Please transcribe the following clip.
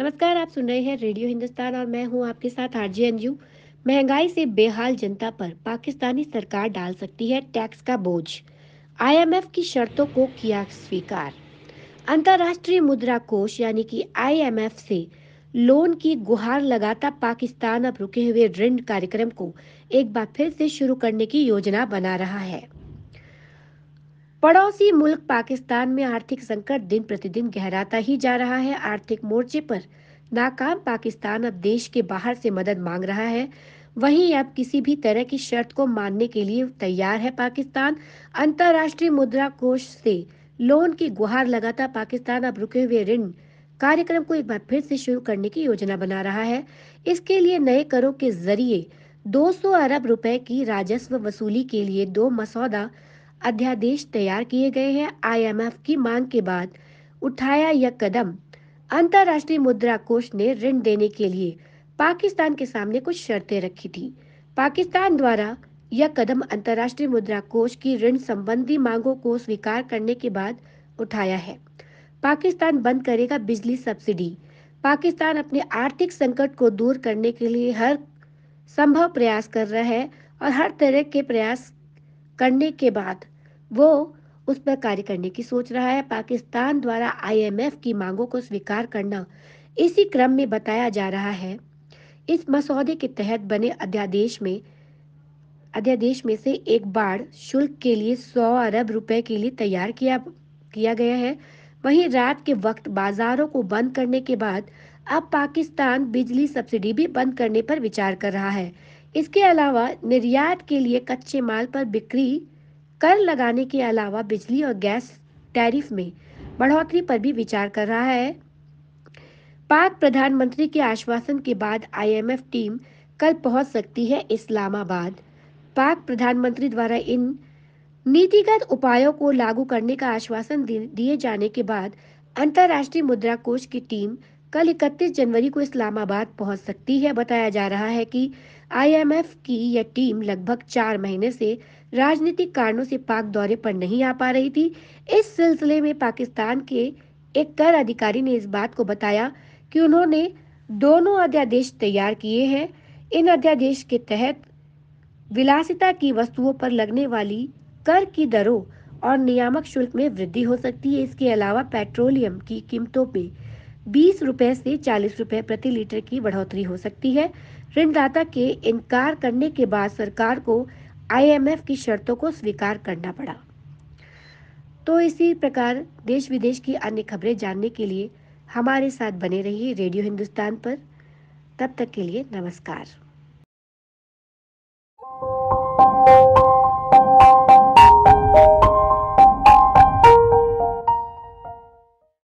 नमस्कार आप सुन रहे हैं रेडियो हिंदुस्तान और मैं हूं आपके साथ आरजे अंजू महंगाई से बेहाल जनता पर पाकिस्तानी सरकार डाल सकती है टैक्स का बोझ आईएमएफ की शर्तों को किया स्वीकार अंतर्राष्ट्रीय मुद्रा कोष यानी कि आईएमएफ से लोन की गुहार लगाता पाकिस्तान अब रुके हुए ऋण कार्यक्रम को एक बार फिर से शुरू करने की योजना बना रहा है पड़ोसी मुल्क पाकिस्तान में आर्थिक संकट दिन प्रतिदिन गहराता ही जा रहा है आर्थिक मोर्चे पर नाकाम पाकिस्तान अब देश के बाहर से मदद मांग रहा है वहीं अब किसी भी तरह की शर्त को मानने के लिए तैयार है पाकिस्तान अंतर्राष्ट्रीय मुद्रा कोष से लोन की गुहार लगाता पाकिस्तान अब रुके हुए ऋण कार्यक्रम को एक बार फिर से शुरू करने की योजना बना रहा है इसके लिए नए करों के जरिए 200 अरब रुपए की राजस्व वसूली के लिए दो मसौदा अध्यादेश तैयार किए गए हैं आईएमएफ की मांग के बाद उठाया यह कदम अंतर्राष्ट्रीय मुद्रा कोष ने ऋण देने के लिए पाकिस्तान के सामने कुछ शर्तें रखी थी पाकिस्तान द्वारा यह कदम अंतर्राष्ट्रीय मुद्रा कोष की ऋण संबंधी मांगों को स्वीकार करने के बाद उठाया है पाकिस्तान बंद करेगा बिजली सब्सिडी पाकिस्तान अपने आर्थिक संकट को दूर करने के लिए हर संभव प्रयास कर रहा है और हर तरह के प्रयास करने के बाद वो उस पर कार्य करने की सोच रहा है पाकिस्तान द्वारा आईएमएफ की मांगों को स्वीकार करना इसी क्रम में बताया जा रहा है इस मसौदे के तहत बने अध्यादेश में अध्यादेश में से एक बार शुल्क के लिए 100 अरब रुपए के लिए तैयार किया किया गया है वहीं रात के वक्त बाजारों को बंद करने के बाद अब पाकिस्तान बिजली सब्सिडी भी बंद करने पर विचार कर रहा है इसके अलावा निर्यात के लिए कच्चे माल पर बिक्री कर लगाने के अलावा बिजली और गैस टैरिफ में बढ़ोतरी पर भी विचार कर रहा है पाक प्रधानमंत्री के आश्वासन के बाद आईएमएफ टीम कल पहुंच सकती है इस्लामाबाद पाक प्रधानमंत्री द्वारा इन नीतिगत उपायों को लागू करने का आश्वासन दिए जाने के बाद अंतर्राष्ट्रीय मुद्रा कोष की टीम कल 31 जनवरी को इस्लामाबाद पहुंच सकती है बताया जा रहा है कि आईएमएफ की यह टीम लगभग चार महीने से राजनीतिक कारणों से पाक दौरे पर नहीं आ पा रही थी इस सिलसिले में पाकिस्तान के एक कर अधिकारी ने इस बात को बताया कि उन्होंने दोनों अध्यादेश तैयार किए हैं इन अध्यादेश के तहत विलासिता की वस्तुओं पर लगने वाली कर की दरों और नियामक शुल्क में वृद्धि हो सकती है इसके अलावा पेट्रोलियम की कीमतों में बीस रूपए से चालीस रूपए प्रति लीटर की बढ़ोतरी हो सकती है ऋणदाता के इनकार करने के बाद सरकार को आईएमएफ की शर्तों को स्वीकार करना पड़ा तो इसी प्रकार देश विदेश की अन्य खबरें जानने के लिए हमारे साथ बने रहिए रेडियो हिंदुस्तान पर तब तक के लिए नमस्कार